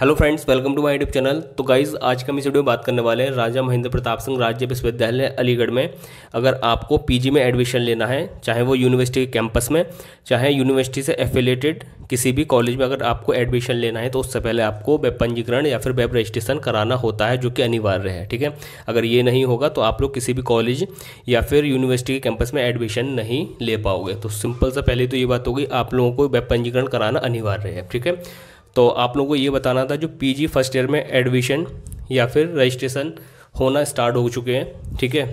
hello friends welcome to my YouTube channel तो guys आज का हम इस वीडियो में बात करने वाले हैं राजा महेंद्र प्रताप सिंह राज्य विश्वविद्यालय अलीगढ़ में अगर आपको पीजी में एडमिशन लेना है चाहे वो यूनिवर्सिटी के कैंपस में चाहे यूनिवर्सिटी से एफिलेटेड किसी भी कॉलेज में अगर आपको एडमिशन लेना है तो उससे पहले आपको वेब पंजीकरण या फिर वेब रजिस्ट्रेशन कराना होता है जो कि अनिवार्य है ठीक है अगर ये नहीं होगा तो आप लोग किसी भी कॉलेज या फिर यूनिवर्सिटी के कैंपस में एडमिशन नहीं ले पाओगे तो सिंपल सा पहले तो ये बात होगी आप लोगों को वेब पंजीकरण कराना अनिवार्य है ठीक है तो आप लोगों को ये बताना था जो पीजी फर्स्ट ईयर में एडमिशन या फिर रजिस्ट्रेशन होना स्टार्ट हो चुके हैं ठीक है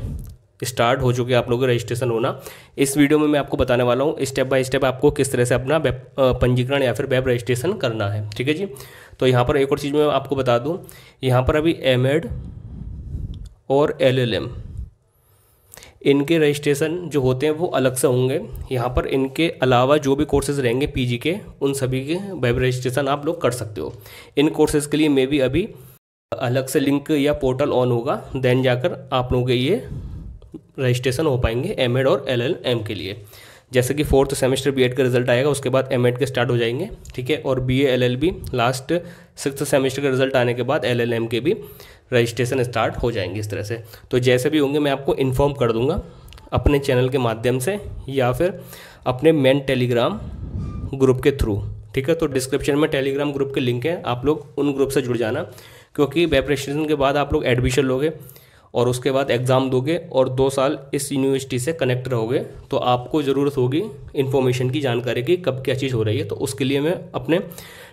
स्टार्ट हो चुके हैं आप लोगों का रजिस्ट्रेशन होना इस वीडियो में मैं आपको बताने वाला हूँ स्टेप बाय स्टेप आपको किस तरह से अपना वेब पंजीकरण या फिर वेब रजिस्ट्रेशन करना है ठीक है जी तो यहाँ पर एक और चीज़ मैं आपको बता दूँ यहाँ पर अभी एम और एल इनके रजिस्ट्रेशन जो होते हैं वो अलग से होंगे यहाँ पर इनके अलावा जो भी कोर्सेज रहेंगे पीजी के उन सभी के वेब रजिस्ट्रेशन आप लोग कर सकते हो इन कोर्सेज़ के लिए मे भी अभी अलग से लिंक या पोर्टल ऑन होगा देन जाकर आप लोगों के ये रजिस्ट्रेशन हो पाएंगे एम और एल के लिए जैसे कि फोर्थ सेमेस्टर बी का रिजल्ट आएगा उसके बाद एम के स्टार्ट हो जाएंगे ठीक है और B L L B last six semester का रिजल्ट आने के बाद एल एल एम के भी रजिस्ट्रेशन स्टार्ट हो जाएंगे इस तरह से तो जैसे भी होंगे मैं आपको इन्फॉर्म कर दूंगा अपने चैनल के माध्यम से या फिर अपने मेन टेलीग्राम ग्रुप के थ्रू ठीक है तो डिस्क्रिप्शन में टेलीग्राम ग्रुप के लिंक हैं आप लोग उन ग्रुप से जुड़ जाना क्योंकि वेब रजिस्ट्रेशन के बाद आप लोग एडमिशन लोगे और उसके बाद एग्ज़ाम दोगे और दो साल इस यूनिवर्सिटी से कनेक्ट रहोगे तो आपको ज़रूरत होगी इन्फॉर्मेशन की जानकारी की कब क्या चीज़ हो रही है तो उसके लिए मैं अपने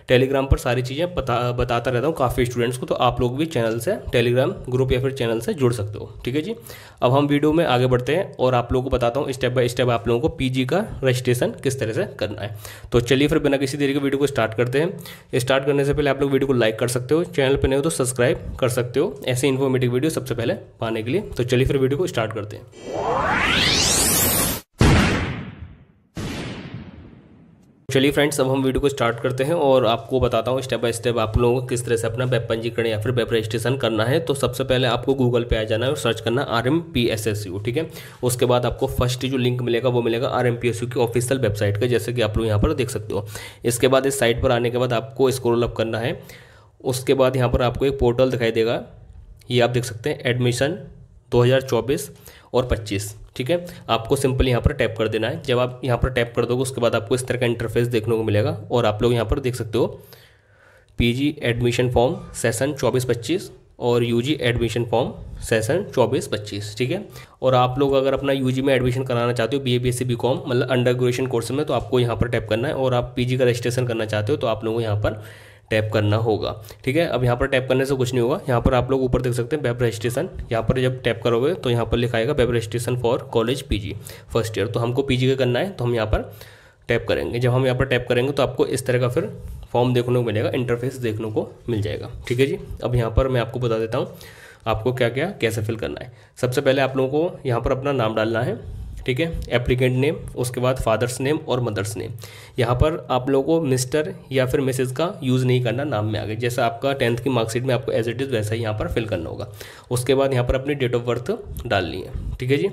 टेलीग्राम पर सारी चीज़ें बता बताता रहता हूँ काफ़ी स्टूडेंट्स को तो आप लोग भी चैनल से टेलीग्राम ग्रुप या फिर चैनल से जुड़ सकते हो ठीक है जी अब हम वीडियो में आगे बढ़ते हैं और आप लोगों को बताता हूँ स्टेप बाय स्टेप आप लोगों को पी का रजिस्ट्रेशन किस तरह से करना है तो चलिए फिर बिना किसी देरी के वीडियो को स्टार्ट करते हैं स्टार्ट करने से पहले आप लोग वीडियो को लाइक कर सकते हो चैनल पर नहीं हो तो सब्सक्राइब कर सकते हो ऐसे इन्फॉर्मेटिव वीडियो सबसे पहले पाने के लिए तो चलिए फिर वीडियो को स्टार्ट करते हैं चलिए फ्रेंड्स अब हम वीडियो को स्टार्ट करते हैं और आपको बताता हूँ स्टेप बाय स्टेप आप लोगों को किस तरह से अपना वेब पंजीकरण या फिर वेब रजिस्ट्रेशन करना है तो सबसे पहले आपको गूगल पे आ जाना है और सर्च करना R M P S S U ठीक है उसके बाद आपको फर्स्ट जो लिंक मिलेगा वो मिलेगा R M P S U की ऑफिशियल वेबसाइट का जैसे कि आप लोग यहाँ पर देख सकते हो इसके बाद इस साइट पर आने के बाद आपको स्क्रोल अप करना है उसके बाद यहाँ पर आपको एक पोर्टल दिखाई देगा ये आप देख सकते हैं एडमिशन दो और पच्चीस ठीक है आपको सिंपल यहाँ पर टैप कर देना है जब आप यहाँ पर टैप कर दोगे उसके बाद आपको इस तरह का इंटरफेस देखने को मिलेगा और आप लोग यहाँ पर देख सकते हो पीजी एडमिशन फॉर्म सेशन चौबीस पच्चीस और यूजी एडमिशन फॉर्म सेशन चौबीस पच्चीस ठीक है और आप लोग अगर अपना यूजी में एडमिशन कराना चाहते हो B A B S C B com मतलब अंडर ग्रेजुएशन कोर्स में तो आपको यहाँ पर टैप करना है और आप पी का रजिस्ट्रेशन करना चाहते हो तो आप लोगों को यहाँ पर टैप करना होगा ठीक है अब यहाँ पर टैप करने से कुछ नहीं होगा यहाँ पर आप लोग ऊपर देख सकते हैं वेब रजिस्ट्रेशन यहाँ पर जब टैप करोगे तो यहाँ पर लिखाएगा web registration for college PG first year तो हमको पीजी का करना है तो हम यहाँ पर टैप करेंगे जब हम यहाँ पर टैप करेंगे तो आपको इस तरह का फिर फॉर्म देखने को मिलेगा इंटरफेस देखने को मिल जाएगा ठीक है जी अब यहाँ पर मैं आपको बता देता हूँ आपको क्या क्या कैसे फिल करना है सबसे पहले आप लोगों को यहाँ पर अपना नाम डालना है ठीक है एप्लीकेंट नेम उसके बाद फादर्स नेम और मदर्स नेम यहाँ पर आप लोगों को मिस्टर या फिर मिसेज का यूज़ नहीं करना नाम में आ गया जैसा आपका टेंथ की मार्कशीट में आपको एज इट इज़ वैसा ही यहाँ पर फिल करना होगा उसके बाद यहाँ पर अपनी डेट ऑफ बर्थ डालनी है ठीक है जी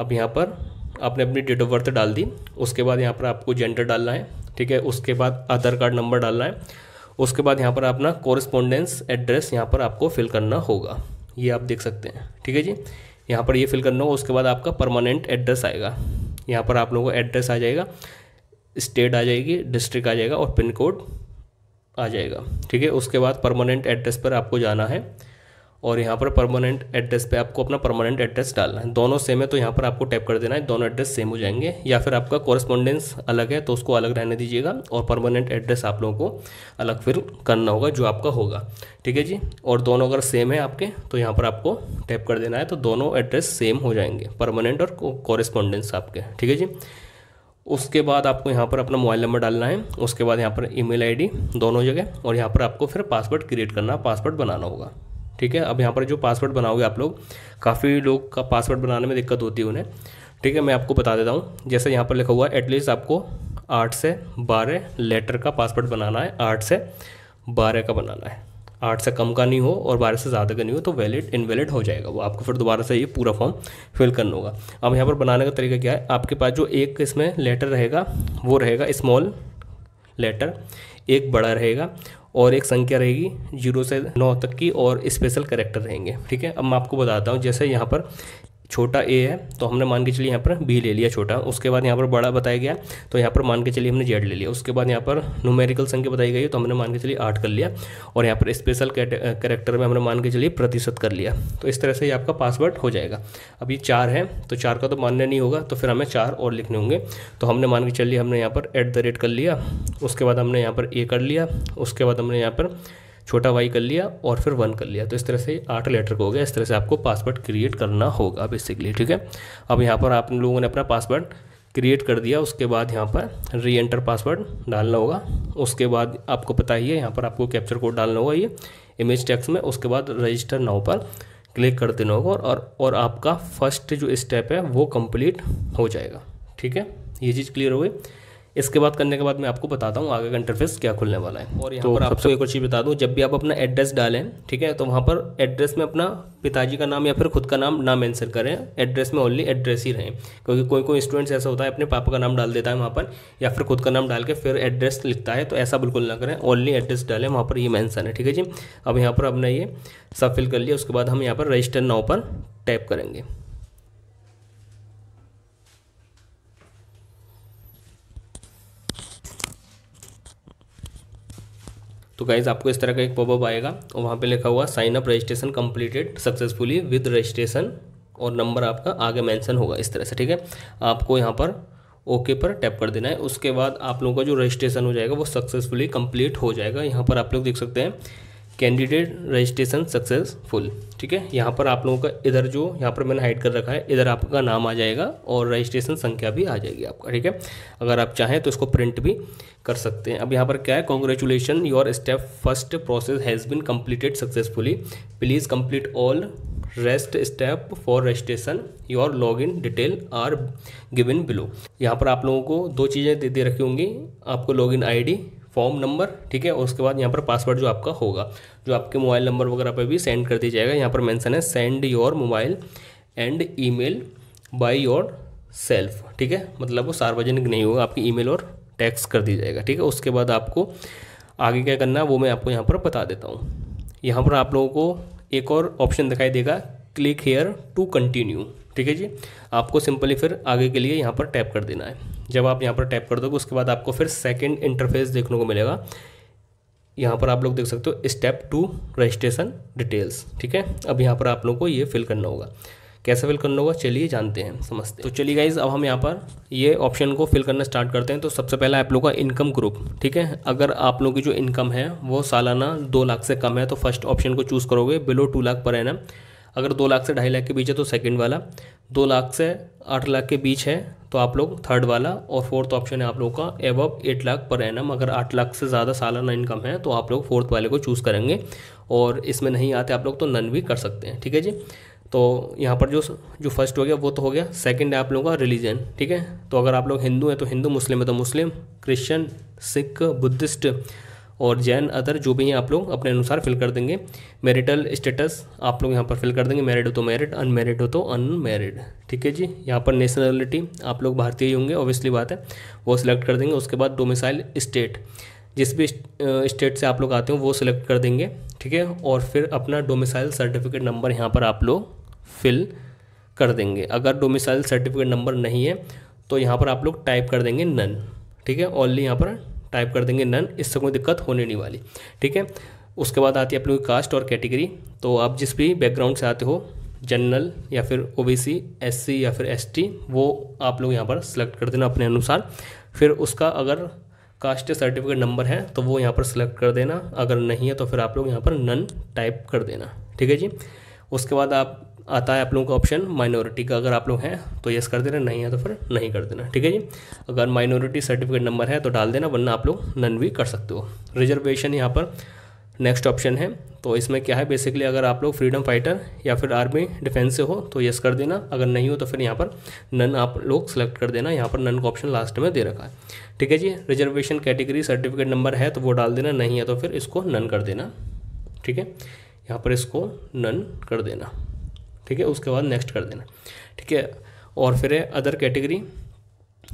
अब यहाँ पर आपने अपनी डेट ऑफ बर्थ डाल दी उसके बाद यहाँ पर आपको जेंडर डालना है ठीक है उसके बाद आधार कार्ड नंबर डालना है उसके बाद यहाँ पर अपना कॉरस्पॉन्डेंस एड्रेस यहाँ पर आपको फिल करना होगा ये आप देख सकते हैं ठीक है जी यहाँ पर ये फिल करना होगा उसके बाद आपका परमानेंट एड्रेस आएगा यहाँ पर आप लोगों को एड्रेस आ जाएगा स्टेट आ जाएगी डिस्ट्रिक्ट आ जाएगा और पिन कोड आ जाएगा ठीक है उसके बाद परमानेंट एड्रेस पर आपको जाना है और यहाँ पर परमानेंट एड्रेस पे आपको अपना परमानेंट एड्रेस डालना है दोनों सेम है तो यहाँ पर आपको टैप कर देना है दोनों एड्रेस सेम हो जाएंगे या फिर आपका कॉरस्पॉन्डेंस अलग है तो उसको अलग रहने दीजिएगा और परमानेंट एड्रेस आप लोगों को अलग फिर करना होगा जो आपका होगा ठीक है जी और दोनों अगर सेम है आपके तो यहाँ पर आपको टैप कर देना है तो दोनों एड्रेस सेम हो जाएंगे परमानेंट और कॉरेस्पॉन्डेंस आपके ठीक है जी उसके बाद आपको यहाँ पर अपना मोबाइल नंबर डालना है उसके बाद यहाँ पर ईमेल आईडी दोनों जगह और यहाँ पर आपको फिर पासवर्ड क्रिएट करना पासवर्ड बनाना होगा ठीक है अब यहाँ पर जो पासवर्ड बनाओगे आप लोग काफ़ी लोग का पासवर्ड बनाने में दिक्कत होती है उन्हें ठीक है मैं आपको बता देता हूँ जैसे यहाँ पर लिखा हुआ है एटलीस्ट आपको आठ से बारह लेटर का पासवर्ड बनाना है आठ से बारह का बनाना है आठ से कम का नहीं हो और बारह से ज़्यादा का नहीं हो तो वैलिड इनवैलिड हो जाएगा वो आपको फिर दोबारा से ये पूरा फॉर्म फिल करना होगा अब यहाँ पर बनाने का तरीका क्या है आपके पास जो एक इसमें लेटर रहेगा वो रहेगा स्मॉल लेटर एक बड़ा रहेगा और एक संख्या रहेगी जीरो से नौ तक की और स्पेशल करेक्टर रहेंगे ठीक है अब मैं आपको बताता हूँ जैसे यहाँ पर छोटा ए है तो हमने मान के चलिए यहाँ पर बी ले लिया छोटा उसके बाद यहाँ पर बड़ा बताया गया तो यहाँ पर मान के चलिए हमने जेड ले लिया उसके बाद यहाँ पर न्यूमेरिकल संख्या बताई गई तो हमने मान के चलिए आठ कर लिया और यहाँ पर स्पेशल कैरेक्टर में हमने मान के चलिए प्रतिशत कर लिया तो इस तरह से ये आपका पासवर्ड हो जाएगा अब ये चार है तो चार का तो मान्य नहीं होगा तो फिर हमें चार और लिखने होंगे तो हमने मान के चलिए हमने यहाँ पर एट द रेट कर लिया उसके बाद हमने यहाँ पर ए कर लिया उसके बाद हमने यहाँ पर छोटा वाई कर लिया और फिर वन कर लिया तो इस तरह से आठ लेटर का हो गया इस तरह से आपको पासवर्ड क्रिएट करना होगा बेसिकली ठीक है अब यहाँ पर आप लोगों ने अपना पासवर्ड क्रिएट कर दिया उसके बाद यहाँ पर री एंटर पासवर्ड डालना होगा उसके बाद आपको पता ही है यहाँ पर आपको कैप्चर कोड डालना होगा ये इमेज टैक्स में उसके बाद रजिस्टर नाव पर क्लिक कर देना होगा और और आपका फर्स्ट जो स्टेप है वो कंप्लीट हो जाएगा ठीक है ये चीज़ क्लियर हो गई इसके बाद करने के बाद मैं आपको बताता हूँ आगे का इंटरफेस क्या खुलने वाला है और यहाँ तो पर आपको एक और चीज़ बता दूँ जब भी आप अपना एड्रेस डालें ठीक है तो वहाँ पर एड्रेस में अपना पिताजी का नाम या फिर खुद का नाम ना मैंसर करें एड्रेस में ओनली एड्रेस ही रहें क्योंकि कोई कोई स्टूडेंट्स ऐसा होता है अपने पापा का नाम डाल देता है वहाँ पर या फिर खुद का नाम डाल के फिर एड्रेस लिखता है तो ऐसा बिल्कुल ना करें ओनली एड्रेस डालें वहाँ पर ये मैंसन है ठीक है जी अब यहाँ पर अपना ये सब फिल कर लिया उसके बाद हम यहाँ पर रजिस्टर नाव पर टैप करेंगे तो गाइज आपको इस तरह का एक पॉपअप आएगा और वहाँ पे लिखा हुआ sign up registration completed successfully with registration और नंबर आपका आगे मेंशन होगा इस तरह से ठीक है आपको यहाँ पर ओके पर टैप कर देना है उसके बाद आप लोगों का जो रजिस्ट्रेशन हो जाएगा वो सक्सेसफुली कंप्लीट हो जाएगा यहाँ पर आप लोग देख सकते हैं कैंडिडेट रजिस्ट्रेशन सक्सेसफुल ठीक है यहाँ पर आप लोगों का इधर जो यहाँ पर मैंने हाइड कर रखा है इधर आपका नाम आ जाएगा और रजिस्ट्रेशन संख्या भी आ जाएगी आपका ठीक है अगर आप चाहें तो इसको प्रिंट भी कर सकते हैं अब यहाँ पर क्या है congratulation your step first process has been completed successfully please complete all rest step for registration your log in detail are given below यहाँ पर आप लोगों को दो चीज़ें दे दे रखी होंगी आपको log in I D form number ठीक है उसके बाद यहाँ पर पासवर्ड जो आपका होगा जो आपके मोबाइल नंबर वगैरह पर भी सेंड कर दिया जाएगा यहाँ पर मैंसन है send your mobile and mail by yourself ठीक है मतलब वो सार्वजनिक नहीं होगा आपकी ईमेल और टैक्स कर दिया जाएगा ठीक है उसके बाद आपको आगे क्या करना है वो मैं आपको यहाँ पर बता देता हूँ यहाँ पर आप लोगों को एक और ऑप्शन दिखाई देगा क्लिक हेयर टू कंटिन्यू ठीक है जी आपको सिंपली फिर आगे के लिए यहाँ पर टैप कर देना है जब आप यहाँ पर टैप कर दोगे उसके बाद आपको फिर सेकेंड इंटरफेस देखने को मिलेगा यहाँ पर आप लोग देख सकते हो स्टेप टू रजिस्ट्रेशन डिटेल्स ठीक है अब यहाँ पर आप लोग को ये फिल करना होगा कैसे फिल करना होगा चलिए जानते हैं समझते हैं तो चलिए गाइज अब हम यहाँ पर ये ऑप्शन को फिल करना स्टार्ट करते हैं तो सबसे पहला आप लोग का इनकम ग्रुप ठीक है अगर आप लोगों की जो इनकम है वो सालाना दो लाख से कम है तो फर्स्ट ऑप्शन को चूज़ करोगे बिलो टू लाख पर है ना अगर दो लाख से ढाई लाख के बीच है तो सेकंड वाला दो लाख से आठ लाख के बीच है तो आप लोग थर्ड वाला और फोर्थ ऑप्शन है आप लोगों का above eight lakh per annum अगर आठ लाख से ज़्यादा सालाना इनकम है तो आप लोग फोर्थ वाले को चूज़ करेंगे और इसमें नहीं आते आप लोग तो नन भी कर सकते हैं ठीक है जी तो यहाँ पर जो जो फर्स्ट हो गया वो तो हो गया सेकंड है आप लोगों का रिलीजन ठीक है तो अगर आप लोग हिंदू हैं तो हिंदू मुस्लिम है तो मुस्लिम क्रिश्चियन सिख बुद्धिस्ट और जैन अदर जो भी हैं आप लोग अपने अनुसार फिल कर देंगे मैरिटल स्टेटस आप लोग यहाँ पर फिल कर देंगे मैरिड हो तो मैरिड अनमेरिड हो तो अनमेरिड ठीक है जी यहाँ पर नेशनलिटी आप लोग भारतीय ही होंगे ऑब्वियसली बात है वो सिलेक्ट कर देंगे उसके बाद डोमिसाइल स्टेट जिस भी स्टेट से आप लोग आते हो वो सिलेक्ट कर देंगे ठीक है और फिर अपना डोमिसाइल सर्टिफिकेट नंबर यहाँ पर आप लोग फिल कर देंगे अगर डोमिसाइल सर्टिफिकेट नंबर नहीं है तो यहाँ पर आप लोग टाइप कर देंगे नन ठीक है ओनली यहाँ पर टाइप कर देंगे नन इससे कोई दिक्कत होने नहीं वाली ठीक है उसके बाद आती है अपनी कास्ट और कैटेगरी तो आप जिस भी बैकग्राउंड से आते हो जनरल या फिर ओ बी या फिर एस वो आप लोग यहाँ पर सिलेक्ट कर देना अपने अनुसार फिर उसका अगर कास्ट सर्टिफिकेट नंबर है तो वो यहाँ पर सिलेक्ट कर देना अगर नहीं है तो फिर आप लोग यहाँ पर नन टाइप कर देना ठीक है जी उसके बाद आप आता है आप लोगों का ऑप्शन माइनॉरिटी का अगर आप लोग हैं तो यस कर देना नहीं है तो फिर नहीं कर देना ठीक है जी अगर माइनॉरिटी सर्टिफिकेट नंबर है तो डाल देना वरना आप लोग नन भी कर सकते हो रिजर्वेशन यहाँ पर नेक्स्ट ऑप्शन है तो इसमें क्या है बेसिकली अगर आप लोग फ्रीडम फाइटर या फिर आर्मी डिफेंस से हो तो यस कर देना अगर नहीं हो तो फिर यहाँ पर नन आप लोग सेलेक्ट कर देना यहाँ पर नन का ऑप्शन लास्ट में दे रखा है ठीक है जी रिजर्वेशन कैटेगरी सर्टिफिकेट नंबर है तो वो डाल देना नहीं है तो फिर इसको नन कर देना ठीक है यहाँ पर इसको नन कर देना ठीक है उसके बाद नेक्स्ट कर देना ठीक है और फिर है अदर कैटेगरी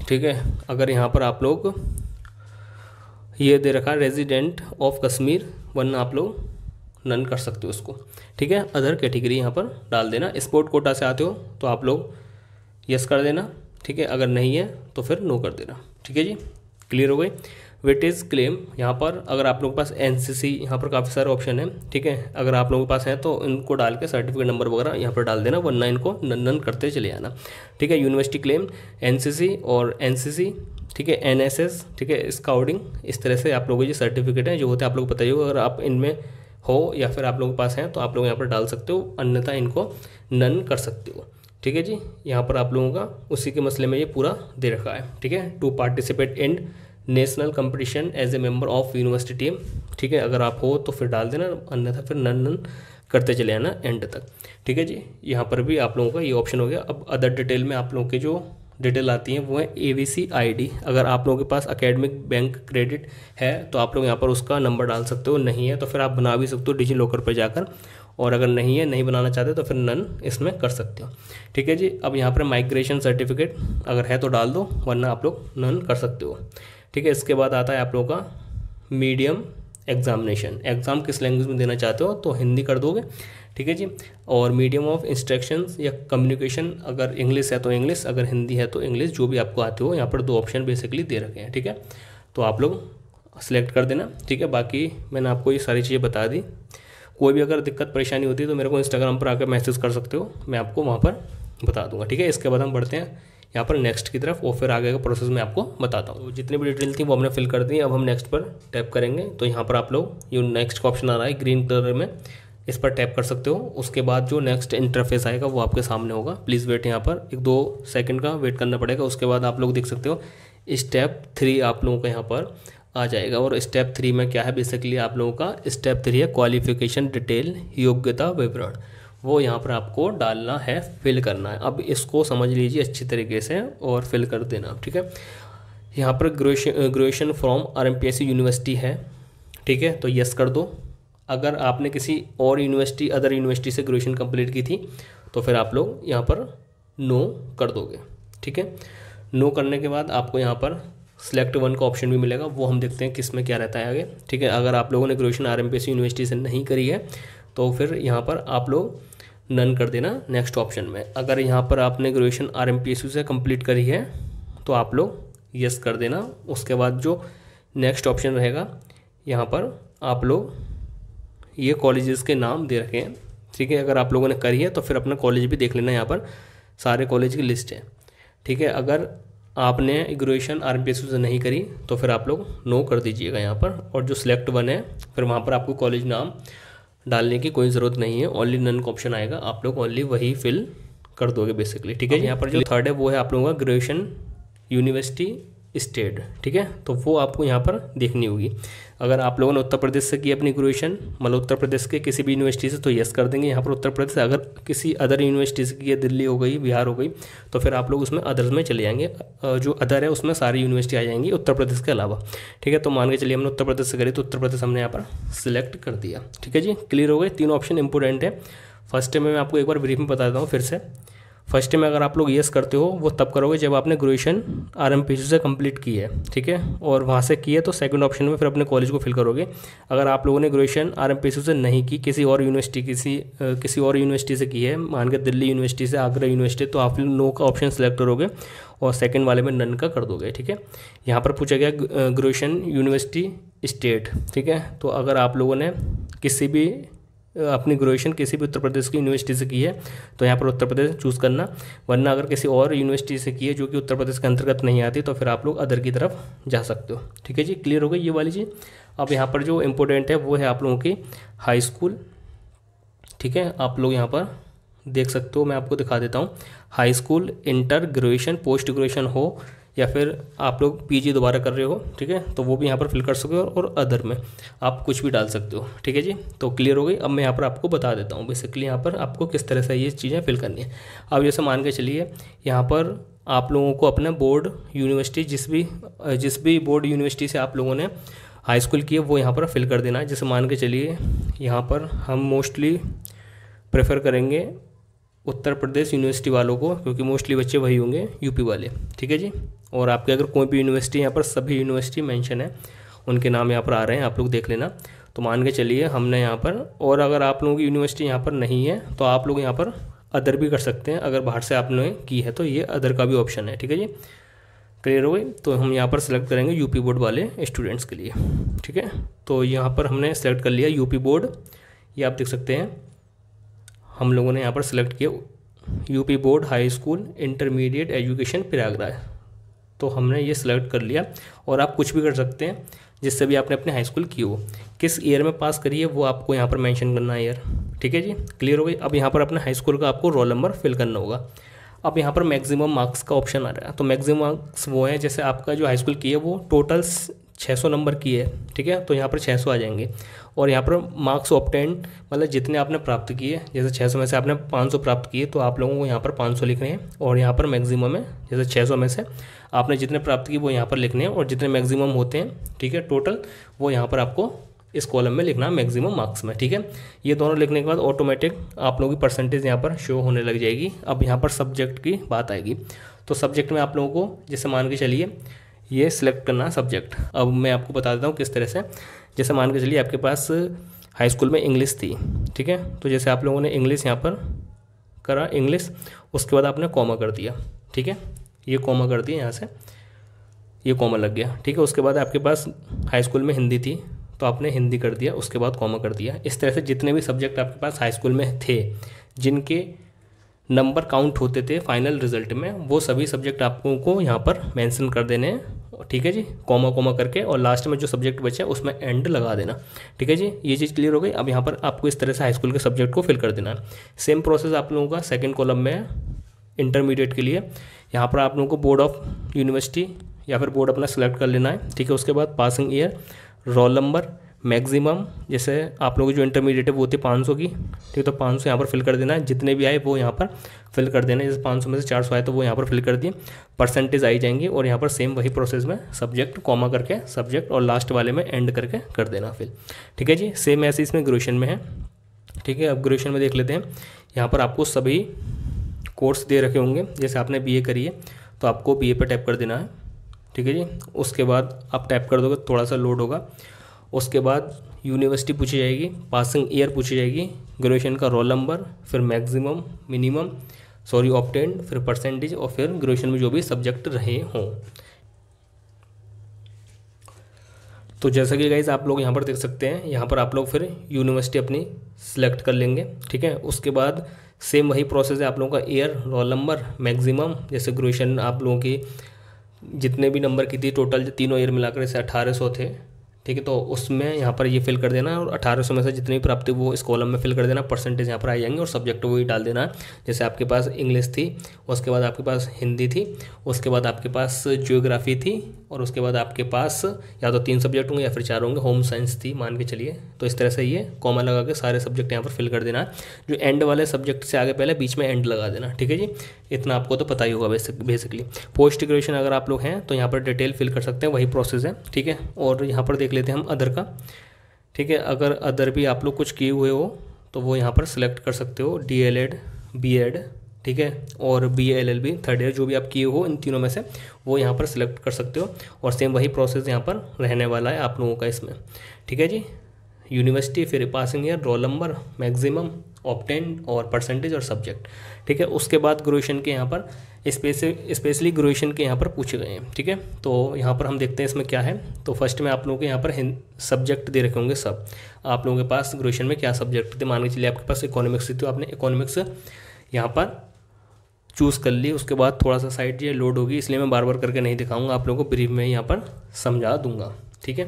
ठीक है अगर यहाँ पर आप लोग ये दे रखा रेजिडेंट ऑफ कश्मीर वन आप लोग नन कर सकते हो उसको ठीक है अदर कैटेगरी यहाँ पर डाल देना स्पोर्ट कोटा से आते हो तो आप लोग यस कर देना ठीक है अगर नहीं है तो फिर नो कर देना ठीक है जी क्लियर हो गई वेटेज क्लेम यहाँ पर अगर आप लोगों के पास एन सी सी यहाँ पर काफ़ी सारे ऑप्शन हैं ठीक है अगर आप लोगों के पास हैं तो इनको डाल के सर्टिफिकेट नंबर वगैरह यहाँ पर डाल देना वरना इनको नन करते चले आना ठीक है university claim N C C और एन सी सी ठीक है एन एस एस ठीक है स्काउटिंग इस तरह से आप लोगों के जो सर्टिफिकेट हैं जो होते हैं आप लोग बताइए अगर आप इनमें हो या फिर आप लोगों के पास हैं तो आप लोग यहाँ पर डाल सकते हो अन्यथा इनको नन कर सकते हो ठीक है जी यहाँ पर आप लोगों का उसी के मसले में ये पूरा दे रखा है ठीक है to participate and national competition as a member of university team ठीक है अगर आप हो तो फिर डाल देना अन्यथा फिर नन नन करते चले आना एंड तक ठीक है जी यहाँ पर भी आप लोगों का ये ऑप्शन हो गया अब अदर डिटेल में आप लोगों के जो डिटेल आती हैं वो है A V C I D अगर आप लोगों के पास अकेडमिक बैंक क्रेडिट है तो आप लोग यहाँ पर उसका नंबर डाल सकते हो नहीं है तो फिर आप बना भी सकते हो डिजी लॉकर पर जाकर और अगर नहीं है नहीं बनाना चाहते तो फिर नन इसमें कर सकते हो ठीक है जी अब यहाँ पर माइग्रेशन सर्टिफिकेट अगर है तो डाल दो वरना आप लोग नन कर सकते हो ठीक है इसके बाद आता है आप लोगों का मीडियम एग्जामिनेशन एग्ज़ाम किस लैंग्वेज में देना चाहते हो तो हिंदी कर दोगे ठीक है जी और मीडियम ऑफ इंस्ट्रक्शन या कम्युनिकेशन अगर इंग्लिश है तो इंग्लिश अगर हिंदी है तो इंग्लिश जो भी आपको आते हो यहाँ पर दो ऑप्शन बेसिकली दे रखे हैं ठीक है तो आप लोग सेलेक्ट कर देना ठीक है बाकी मैंने आपको ये सारी चीज़ें बता दी कोई भी अगर दिक्कत परेशानी होती है तो मेरे को इंस्टाग्राम पर आकर मैसेज कर सकते हो मैं आपको वहाँ पर बता दूंगा ठीक है इसके बाद हम बढ़ते हैं यहाँ पर नेक्स्ट की तरफ और फिर आगे का प्रोसेस मैं आपको बताता हूँ तो जितनी भी डिटेल थी वो हमने फिल कर दी अब हम नेक्स्ट पर टैप करेंगे तो यहाँ पर आप लोग ये नेक्स्ट का ऑप्शन आ रहा है ग्रीन कलर में इस पर टैप कर सकते हो उसके बाद जो नेक्स्ट इंटरफेस आएगा वो आपके सामने होगा प्लीज़ वेट यहाँ पर एक दो सेकंड का वेट करना पड़ेगा उसके बाद आप लोग देख सकते हो स्टेप थ्री आप लोगों का यहाँ पर आ जाएगा और स्टेप थ्री में क्या है बेसिकली आप लोगों का स्टेप थ्री है क्वालिफिकेशन डिटेल योग्यता विवरण वो यहाँ पर आपको डालना है फिल करना है अब इसको समझ लीजिए अच्छी तरीके से और फिल कर देना ठीक है यहाँ पर graduation graduation from our university है ठीक है तो यस कर दो अगर आपने किसी और यूनिवर्सिटी अदर यूनिवर्सिटी से ग्रेजुएशन कंप्लीट की थी तो फिर आप लोग यहाँ पर नो कर दोगे ठीक है नो करने के बाद आपको यहाँ पर सेलेक्ट वन का ऑप्शन भी मिलेगा वो हम देखते हैं किस में क्या रहता है आगे ठीक है अगर आप लोगों ने ग्रेजुएशन आर यूनिवर्सिटी से नहीं करी है तो फिर यहाँ पर आप लोग नन कर देना नेक्स्ट ऑप्शन में अगर यहाँ पर आपने ग्रेजुएशन आर एम से कंप्लीट करी है तो आप लोग यस कर देना उसके बाद जो नेक्स्ट ऑप्शन रहेगा यहाँ पर आप लोग ये कॉलेजेस के नाम दे रखे हैं ठीक है अगर आप लोगों ने करी है तो फिर अपना कॉलेज भी देख लेना यहाँ पर सारे कॉलेज की लिस्ट है ठीक है अगर आपने ग्रेजुएशन आर से नहीं करी तो फिर आप लोग नो कर दीजिएगा यहाँ पर और जो सिलेक्ट वन है फिर वहाँ पर आपको कॉलेज नाम डालने की कोई ज़रूरत नहीं है ओनली नन का ऑप्शन आएगा आप लोग ओनली वही फिल कर दोगे बेसिकली ठीक है यहाँ पर जो थर्ड है वो है आप लोगों का ग्रेजुएशन यूनिवर्सिटी स्टेट ठीक है तो वो आपको यहाँ पर देखनी होगी अगर आप लोगों ने उत्तर प्रदेश से की अपनी ग्रेजुएशन मतलब उत्तर प्रदेश के किसी भी यूनिवर्सिटी से तो यस कर देंगे यहाँ पर उत्तर प्रदेश अगर किसी अदर यूनिवर्सिटी से की है दिल्ली हो गई बिहार हो गई तो फिर आप लोग उसमें अदर्स में चले जाएंगे जो अदर है उसमें सारी यूनिवर्सिटी आ जाएंगी उत्तर प्रदेश के अलावा ठीक है तो मान के चलिए हमने उत्तर प्रदेश से करी तो उत्तर प्रदेश हमने यहाँ पर सिलेक्ट कर दिया ठीक है जी क्लियर हो गए तीन ऑप्शन इंपॉर्टेंट है फर्स्ट में मैं आपको एक बार ब्रीफ में बता देता हूँ फिर से फर्स्ट में अगर आप लोग यस करते हो वो तब करोगे जब आपने ग्रेजुएशन आर एम पी से कंप्लीट की है ठीक है और वहाँ से किया तो सेकंड ऑप्शन में फिर अपने कॉलेज को फिल करोगे अगर आप लोगों ने ग्रेजुएशन आर एम पी से नहीं की किसी और यूनिवर्सिटी किसी किसी और यूनिवर्सिटी से की है मान के दिल्ली यूनिवर्सिटी से आगरा यूनिवर्सिटी तो आप नो का ऑप्शन सेलेक्ट करोगे और सेकेंड वाले में नन का कर दोगे ठीक है यहाँ पर पूछा गया ग्रेजुएशन यूनिवर्सिटी स्टेट ठीक है तो अगर आप लोगों ने किसी भी अपनी ग्रेजुएशन किसी भी उत्तर प्रदेश की यूनिवर्सिटी से की है तो यहाँ पर उत्तर प्रदेश चूज़ करना वरना अगर किसी और यूनिवर्सिटी से की है जो कि उत्तर प्रदेश के अंतर्गत नहीं आती तो फिर आप लोग अदर की तरफ जा सकते हो ठीक है जी क्लियर हो गई ये वाली चीज़ अब यहाँ पर जो इम्पोर्टेंट है वो है आप लोगों की हाई स्कूल ठीक है आप लोग यहाँ पर देख सकते हो मैं आपको दिखा देता हूँ high school inter graduation post graduation हो या फिर आप लोग पीजी दोबारा कर रहे हो ठीक है तो वो भी यहाँ पर फिल कर हो और अदर में आप कुछ भी डाल सकते हो ठीक है जी तो क्लियर हो गई अब मैं यहाँ पर आपको बता देता हूँ बेसिकली यहाँ पर आपको किस तरह से ये चीज़ें फिल करनी है अब जैसे मान के चलिए यहाँ पर आप लोगों को अपने बोर्ड यूनिवर्सिटी जिस भी जिस भी बोर्ड यूनिवर्सिटी से आप लोगों ने हाई स्कूल किए वो यहाँ पर फिल कर देना है जैसे मान के चलिए यहाँ पर हम मोस्टली प्रेफर करेंगे उत्तर प्रदेश यूनिवर्सिटी वालों को क्योंकि मोस्टली बच्चे वही होंगे यूपी वाले ठीक है जी और आपके अगर कोई भी यूनिवर्सिटी यहाँ पर सभी यूनिवर्सिटी मेंशन है उनके नाम यहाँ पर आ रहे हैं आप लोग देख लेना तो मान के चलिए हमने यहाँ पर और अगर आप लोगों की यूनिवर्सिटी यहाँ पर नहीं है तो आप लोग यहाँ पर अदर भी कर सकते हैं अगर बाहर से आपने की है तो ये अदर का भी ऑप्शन है ठीक है जी क्लियर हो गई तो हम यहाँ पर सेलेक्ट करेंगे यूपी बोर्ड वाले स्टूडेंट्स के लिए ठीक है तो यहाँ पर हमने सेलेक्ट कर लिया यूपी बोर्ड ये आप देख सकते हैं हम लोगों ने यहाँ पर सिलेक्ट किया UP board high school intermediate education Prayagraj तो हमने ये सिलेक्ट कर लिया और आप कुछ भी कर सकते हैं जिससे भी आपने अपने हाई स्कूल की हो किस ईयर में पास करी है वो आपको यहाँ पर मेंशन करना है ईयर ठीक है जी क्लियर हो गई अब यहाँ पर अपने हाई स्कूल का आपको रोल नंबर फिल करना होगा अब यहाँ पर मैक्सिमम मार्क्स का ऑप्शन आ रहा है तो मैक्सिमम मार्क्स वो हैं जैसे आपका जो हाई स्कूल की है वो टोटल 600 नंबर की है ठीक है तो यहाँ पर 600 आ जाएंगे और यहाँ पर मार्क्स ऑप्टेंड मतलब जितने आपने प्राप्त किए जैसे 600 में से आपने 500 प्राप्त किए तो आप लोगों को यहाँ पर 500 लिखने हैं और यहाँ पर मैक्सिमम है जैसे 600 में से आपने जितने प्राप्त किए वो यहाँ पर लिखने हैं और जितने मैक्सिमम होते हैं ठीक है टोटल वो यहाँ पर आपको इस कॉलम में लिखना मैक्सिमम मार्क्स में ठीक है ये दोनों लिखने के बाद ऑटोमेटिक आप लोगों की परसेंटेज यहाँ पर शो होने लग जाएगी अब यहाँ पर सब्जेक्ट की बात आएगी तो सब्जेक्ट में आप लोगों को जैसे मान के चलिए ये सिलेक्ट करना सब्जेक्ट अब मैं आपको बता देता हूँ किस तरह से जैसे मान के चलिए आपके पास हाई स्कूल में इंग्लिश थी ठीक है तो जैसे आप लोगों ने इंग्लिश यहाँ पर करा इंग्लिश उसके बाद आपने कॉमा कर दिया ठीक है ये कॉमा कर दिया यहाँ से ये कॉमा लग गया ठीक है उसके बाद आपके पास हाई स्कूल में हिंदी थी तो आपने हिंदी कर दिया उसके बाद कॉमा कर दिया इस तरह से जितने भी सब्जेक्ट आपके पास हाई स्कूल में थे जिनके नंबर काउंट होते थे फाइनल रिजल्ट में वो सभी सब्जेक्ट आपको को यहाँ पर मेंशन कर देने हैं ठीक है जी कॉमा कॉमा करके और लास्ट में जो सब्जेक्ट बचा है उसमें एंड लगा देना ठीक है जी ये चीज़ क्लियर हो गई अब यहाँ पर आपको इस तरह से हाई स्कूल के सब्जेक्ट को फिल कर देना है सेम प्रोसेस आप लोगों का सेकेंड कॉलम में है इंटरमीडिएट के लिए यहाँ पर आप लोगों को बोर्ड ऑफ यूनिवर्सिटी या फिर बोर्ड अपना सेलेक्ट कर लेना है ठीक है उसके बाद passing year roll number maximum जैसे आप लोगों की जो इंटरमीडिएट है वो होती है पाँच सौ की ठीक है तो पाँच सौ यहाँ पर फिल कर देना है जितने भी आए वो यहाँ पर फिल कर देना है जैसे पाँच सौ में से चार सौ आए तो वो यहाँ पर फिल कर दिए परसेंटेज आई जाएंगी और यहाँ पर सेम वही प्रोसेस में सब्जेक्ट कॉमा करके सब्जेक्ट और लास्ट वाले में एंड करके कर देना फिल ठीक है जी सेम ऐसे इसमें ग्रेजुएशन में है ठीक है अब ग्रेजुएशन में देख लेते हैं यहाँ पर आपको सभी कोर्स दे रखे होंगे जैसे आपने बी करी है तो आपको बी पर टैप कर देना है ठीक है जी उसके बाद आप टैप कर दोगे थोड़ा सा लोड होगा उसके बाद यूनिवर्सिटी पूछी जाएगी पासिंग ईयर पूछी जाएगी ग्रेजुएशन का रोल नंबर फिर मैक्सिमम मिनिमम सॉरी ऑप्टेंड फिर परसेंटेज और फिर ग्रेजुएशन में जो भी सब्जेक्ट रहे हों तो जैसा कि गाइज आप लोग यहाँ पर देख सकते हैं यहाँ पर आप लोग फिर यूनिवर्सिटी अपनी सिलेक्ट कर लेंगे ठीक है उसके बाद सेम वही प्रोसेस है आप लोगों का ईयर रोल नंबर मैक्सिमम जैसे ग्रेजुएशन आप लोगों की जितने भी नंबर की थी टोटल तीनों ईयर मिलाकर जैसे अठारह सौ थे ठीक है तो उसमें यहाँ पर ये फिल कर देना और अठारह सौ में से जितनी भी प्राप्ति वो इस कॉलम में फिल कर देना परसेंटेज यहाँ पर आ जाएंगे और सब्जेक्ट वही डाल देना जैसे आपके पास इंग्लिश थी उसके बाद आपके पास हिंदी थी उसके बाद आपके पास जियोग्राफी थी और उसके बाद आपके पास या तो तीन सब्जेक्ट होंगे या फिर चार होंगे होम साइंस थी मान के चलिए तो इस तरह से ये कॉमन लगा के सारे सब्जेक्ट यहाँ पर फिल कर देना जो एंड वाले सब्जेक्ट से आगे पहले बीच में एंड लगा देना ठीक है जी इतना आपको तो पता ही होगा बेसिक बेसिकली पोस्ट ग्रेजुएशन अगर आप लोग हैं तो यहाँ पर डिटेल फिल कर सकते हैं वही प्रोसेस है ठीक है और यहाँ पर देख देख लेते हैं हम अदर का ठीक है अगर अदर भी आप लोग कुछ किए हुए हो तो वो यहाँ पर सिलेक्ट कर सकते हो D El Ed B Ed ठीक है और B L L B third year जो भी आप किए हो इन तीनों में से वो यहाँ पर सिलेक्ट कर सकते हो और सेम वही प्रोसेस यहाँ पर रहने वाला है आप लोगों का इसमें ठीक है जी यूनिवर्सिटी फिर passing year roll number maximum obtained और परसेंटेज और सब्जेक्ट ठीक है उसके बाद ग्रेजुएशन के यहाँ पर स्पेशली ग्रोएशन के यहाँ पर पूछे गए हैं ठीक है तो यहाँ पर हम देखते हैं इसमें क्या है तो फर्स्ट में आप लोगों के यहाँ पर सब्जेक्ट दे रखे होंगे सब आप लोगों के पास ग्रोएशन में क्या सब्जेक्ट थे मान के चलिए आपके पास इकोनॉमिक्स थी तो आपने इकोनॉमिक्स यहाँ पर चूज़ कर ली उसके बाद थोड़ा सा साइड ये लोड होगी इसलिए मैं बार बार करके नहीं दिखाऊंगा आप लोगों को ब्रीफ में यहाँ पर समझा दूंगा ठीक है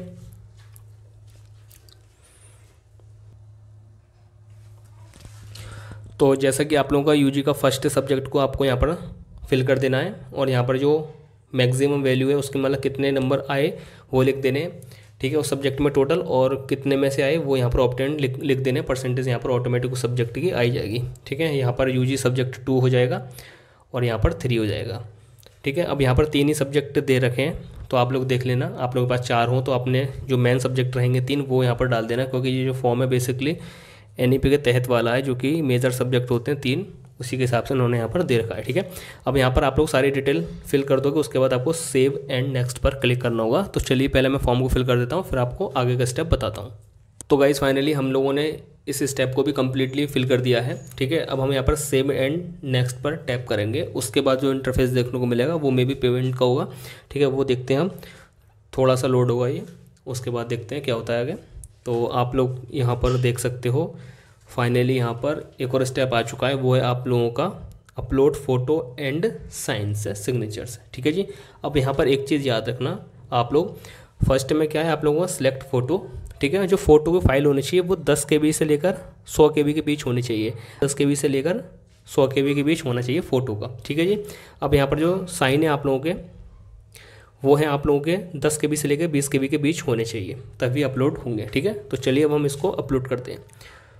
तो जैसा कि आप लोगों का यूजी का फर्स्ट सब्जेक्ट को आपको यहाँ पर फिल कर देना है और यहाँ पर जो मैक्सिमम वैल्यू है उसके मतलब कितने नंबर आए वो लिख देने ठीक है उस सब्जेक्ट में टोटल और कितने में से आए वो यहाँ पर ऑप्टेंट लिख लिख देने परसेंटेज यहाँ पर ऑटोमेटिक उस सब्जेक्ट की आई जाएगी ठीक है यहाँ पर यूजी सब्जेक्ट टू हो जाएगा और यहाँ पर थ्री हो जाएगा ठीक है अब यहाँ पर तीन ही सब्जेक्ट दे रखे हैं तो आप लोग देख लेना आप लोगों के पास चार हों तो अपने जो मेन सब्जेक्ट रहेंगे तीन वो यहाँ पर डाल देना क्योंकि ये जो फॉर्म है बेसिकली एन e के तहत वाला है जो कि मेजर सब्जेक्ट होते हैं तीन उसी के हिसाब से उन्होंने यहाँ पर दे रखा है ठीक है अब यहाँ पर आप लोग सारी डिटेल फिल कर दोगे उसके बाद आपको सेव एंड नेक्स्ट पर क्लिक करना होगा तो चलिए पहले मैं फॉर्म को फिल कर देता हूँ फिर आपको आगे का स्टेप बताता हूँ तो गाइज फाइनली हम लोगों ने इस स्टेप को भी कम्प्लीटली फिल कर दिया है ठीक है अब हम यहाँ पर सेव एंड नेक्स्ट पर टैप करेंगे उसके बाद जो इंटरफेस देखने को मिलेगा वो मे बी पेमेंट का होगा ठीक है वो देखते हैं हम थोड़ा सा लोड होगा ये उसके बाद देखते हैं क्या होता है आगे तो आप लोग यहाँ पर देख सकते हो फाइनली यहाँ पर एक और स्टेप आ चुका है वो है आप लोगों का अपलोड फोटो एंड साइन से सिग्नेचर से ठीक है जी अब यहाँ पर एक चीज़ याद रखना आप लोग फर्स्ट में क्या है आप लोगों का सिलेक्ट फोटो ठीक है जो फोटो की फाइल होनी चाहिए वो दस के से लेकर सौ के के बीच होनी चाहिए दस के से लेकर सौ के के बीच होना चाहिए फ़ोटो का ठीक है जी अब यहाँ पर जो साइन है आप लोगों के वो है आप लोगों के दस के से लेकर बीस के के बीच होने चाहिए तभी अपलोड होंगे ठीक है तो चलिए अब हम इसको अपलोड करते हैं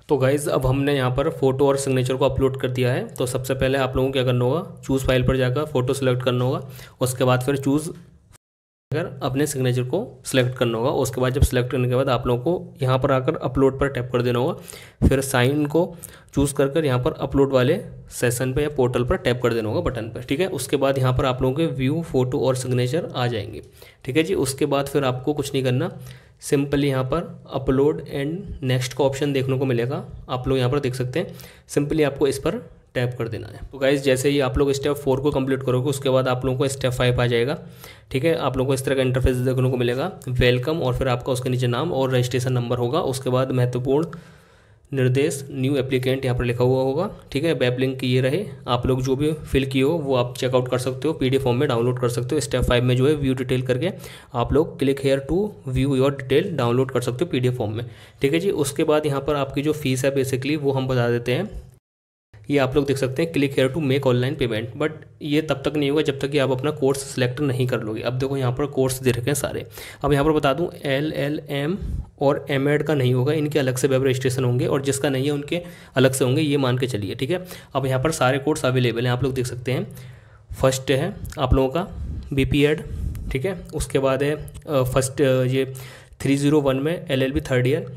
तो गाइज़ अब हमने यहाँ पर फोटो और सिग्नेचर को अपलोड कर दिया है तो सबसे पहले आप लोगों को क्या करना होगा चूज़ फाइल पर जाकर फोटो सेलेक्ट करना होगा उसके बाद फिर चूज़ कर अपने सिग्नेचर को सिलेक्ट करना होगा उसके बाद जब सिलेक्ट करने के बाद आप लोगों को यहाँ पर आकर अपलोड पर टैप कर देना होगा फिर साइन को चूज़ कर कर यहाँ पर अपलोड वाले सेशन पे या पोर्टल पर टैप कर देना होगा बटन पर ठीक है उसके बाद यहाँ पर आप लोगों के व्यू फोटो और सिग्नेचर आ जाएंगे ठीक है जी उसके बाद फिर आपको कुछ नहीं करना सिंपली यहाँ पर अपलोड एंड नेक्स्ट का ऑप्शन देखने को मिलेगा आप लोग यहाँ पर देख सकते हैं सिंपली आपको इस पर टैप कर देना है तो गाइज जैसे ही आप लोग स्टेप फोर को कंप्लीट करोगे उसके बाद आप लोगों को स्टेप फाइव आ जाएगा ठीक है आप लोगों को इस तरह का इंटरफेस देखने को मिलेगा वेलकम और फिर आपका उसके नीचे नाम और रजिस्ट्रेशन नंबर होगा उसके बाद महत्वपूर्ण निर्देश न्यू एप्लीकेंट यहाँ पर लिखा हुआ होगा ठीक है वेब लिंक ये रहे आप लोग जो भी फिल किए हो वो आप चेकआउट कर सकते हो पीडीएफ फॉर्म में डाउनलोड कर सकते हो स्टेप फाइव में जो है व्यू डिटेल करके आप लोग click here to view your detail download कर सकते हो पीडीएफ फॉर्म में ठीक है जी उसके बाद यहाँ पर आपकी जो फीस है बेसिकली वो हम बता देते हैं ये आप लोग देख सकते हैं click here to make online payment but ये तब तक नहीं होगा जब तक कि आप अपना कोर्स सेलेक्ट नहीं कर लोगे अब देखो यहाँ पर कोर्स दे रखे हैं सारे अब यहाँ पर बता दूँ एल एल एम और एम एड का नहीं होगा इनके अलग से वेब रजिस्ट्रेशन होंगे और जिसका नहीं है उनके अलग से होंगे ये मान के चलिए ठीक है अब यहाँ पर सारे कोर्स अवेलेबल हैं आप लोग देख सकते हैं फर्स्ट है आप लोगों का बी पी एड ठीक है उसके बाद है फर्स्ट ये थ्री ज़ीरो वन में L L B third year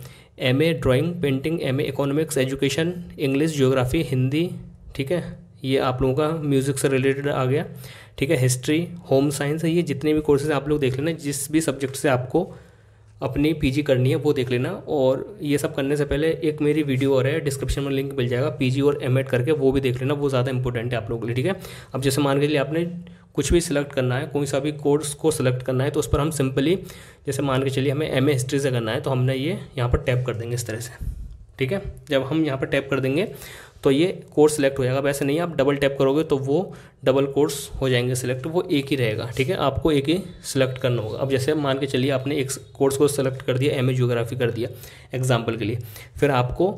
M A drawing painting M A economics education English geography Hindi ठीक है ये आप लोगों का म्यूज़िक से रिलेटेड आ गया ठीक है हिस्ट्री होम साइंस ये जितने भी कोर्सेज आप लोग देख लेना जिस भी सब्जेक्ट से आपको अपनी पीजी करनी है वो देख लेना और ये सब करने से पहले एक मेरी वीडियो और है डिस्क्रिप्शन में लिंक मिल जाएगा पीजी और एमएड करके वो भी देख लेना वो ज़्यादा इंपॉर्टेंट है आप लोगों के लिए ठीक है अब जैसे मान के लिए आपने कुछ भी सिलेक्ट करना है कोई सा भी कोर्स को सिलेक्ट करना है तो उस पर हम सिंपली जैसे मान के चलिए हमें एम ए हिस्ट्री से करना है तो हमने ये यहाँ पर टैप कर देंगे इस तरह से ठीक है जब हम यहाँ पर टैप कर देंगे तो ये कोर्स सेलेक्ट हो जाएगा वैसे नहीं आप डबल टैप करोगे तो वो डबल कोर्स हो जाएंगे सिलेक्ट वो एक ही रहेगा ठीक है आपको एक ही सिलेक्ट करना होगा अब जैसे मान के चलिए आपने एक कोर्स को सिलेक्ट कर दिया एम ए जियोग्राफी कर दिया एग्जाम्पल के लिए फिर आपको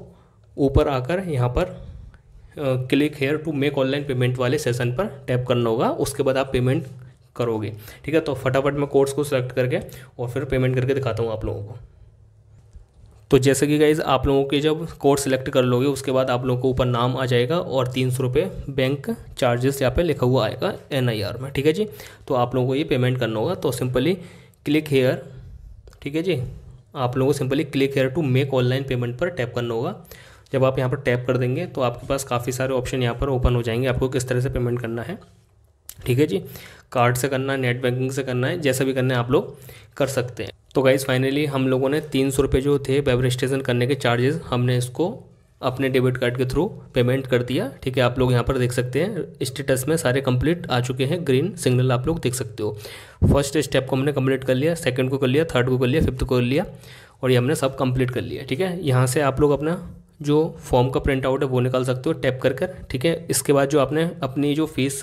ऊपर आकर यहाँ पर click here to make online payment वाले सेशन पर टैप करना होगा उसके बाद आप पेमेंट करोगे ठीक है तो फटाफट मैं कोर्स को सिलेक्ट करके और फिर पेमेंट करके दिखाता हूँ आप लोगों को तो जैसे कि गाइज आप लोगों के जब कोर्स सेलेक्ट कर लोगे उसके बाद आप लोगों को ऊपर नाम आ जाएगा और तीन सौ रुपये बैंक चार्जेस यहाँ पे लिखा हुआ आएगा एन आई आर में ठीक है जी तो आप लोगों को ये पेमेंट करना होगा तो सिंपली क्लिक हेयर ठीक है जी आप लोगों को simply click here to make online payment पर टैप करना होगा जब आप यहाँ पर टैप कर देंगे तो आपके पास काफ़ी सारे ऑप्शन यहाँ पर ओपन हो जाएंगे आपको किस तरह से पेमेंट करना है ठीक है जी कार्ड से करना है नेट बैंकिंग से करना है जैसा भी करना है आप लोग कर सकते हैं तो गाइज़ फाइनली हम लोगों ने तीन सौ रुपये जो थे वेब रजिस्ट्रेशन करने के चार्जेस हमने इसको अपने डेबिट कार्ड के थ्रू पेमेंट कर दिया ठीक है आप लोग यहाँ पर देख सकते हैं स्टेटस में सारे कंप्लीट आ चुके हैं ग्रीन सिग्नल आप लोग देख सकते हो फर्स्ट स्टेप को हमने कम्प्लीट कर लिया सेकेंड को कर लिया थर्ड को कर लिया फिफ्थ को कर लिया और ये हमने सब कम्प्लीट कर लिया ठीक है यहाँ से आप लोग अपना जो फॉर्म का प्रिंट आउट है वो निकाल सकते हो टैप कर कर ठीक है इसके बाद जो आपने अपनी जो फीस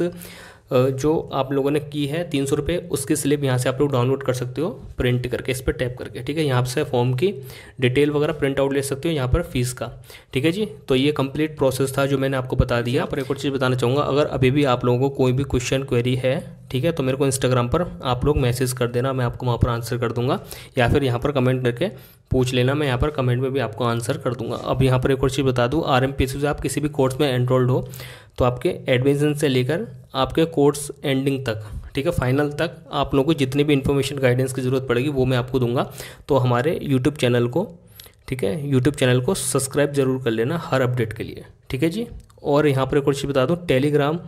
जो आप लोगों ने की है तीन सौ रुपये उसकी स्लिप यहाँ से आप लोग डाउनलोड कर सकते हो प्रिंट करके इस पर टैप करके ठीक है यहाँ से फॉर्म की डिटेल वगैरह प्रिंट आउट ले सकते हो यहाँ पर फीस का ठीक है जी तो ये कंप्लीट प्रोसेस था जो मैंने आपको बता दिया पर एक और चीज़ बताना चाहूँगा अगर अभी भी आप लोगों को कोई भी क्वेश्चन क्वेरी है ठीक है तो मेरे को इंस्टाग्राम पर आप लोग मैसेज कर देना मैं आपको वहाँ पर आंसर कर दूंगा या फिर यहाँ पर कमेंट करके पूछ लेना मैं यहाँ पर कमेंट में भी आपको आंसर कर दूंगा अब यहाँ पर एक और चीज़ बता दूँ आर एम से आप किसी भी कोर्स में एनरोल्ड हो तो आपके एडमिशन से लेकर आपके कोर्स एंडिंग तक ठीक है फाइनल तक आप लोगों को जितनी भी इन्फॉर्मेशन गाइडेंस की ज़रूरत पड़ेगी वो मैं आपको दूंगा तो हमारे यूट्यूब चैनल को ठीक है यूट्यूब चैनल को सब्सक्राइब जरूर कर लेना हर अपडेट के लिए ठीक है जी और यहाँ पर एक और चीज़ बता दूँ टेलीग्राम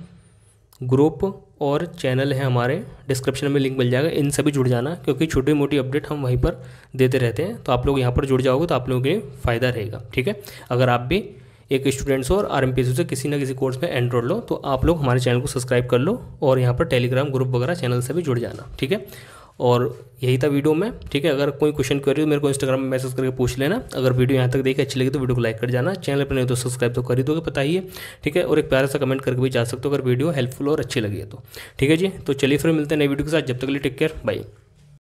ग्रुप और चैनल हैं हमारे डिस्क्रिप्शन में लिंक मिल जाएगा इन सभी जुड़ जाना क्योंकि छोटी मोटी अपडेट हम वहीं पर देते रहते हैं तो आप लोग यहाँ पर जुड़ जाओगे तो आप लोगों के लिए फ़ायदा रहेगा ठीक है अगर आप भी एक स्टूडेंट्स और आर एम से किसी ना किसी कोर्स में एनरोल लो तो आप लोग हमारे चैनल को सब्सक्राइब कर लो और यहाँ पर टेलीग्राम ग्रुप वगैरह चैनल से भी जुड़ जाना ठीक है और यही था वीडियो में ठीक है अगर कोई क्वेश्चन क्वेरी तो मेरे को इंस्टाग्राम में मैसेज करके पूछ लेना अगर वीडियो यहाँ तक देखिए अच्छी लगी तो वीडियो को लाइक कर जाना चैनल पर नहीं तो सब्सक्राइब तो कर ही दोगे पता ही है ठीक है और एक प्यारा सा कमेंट करके भी जा सकते हो अगर वीडियो हेल्पफुल और अच्छी लगी है तो ठीक है जी तो चलिए फिर मिलते हैं नई वीडियो के साथ जब तक के लिए टेक केयर बाई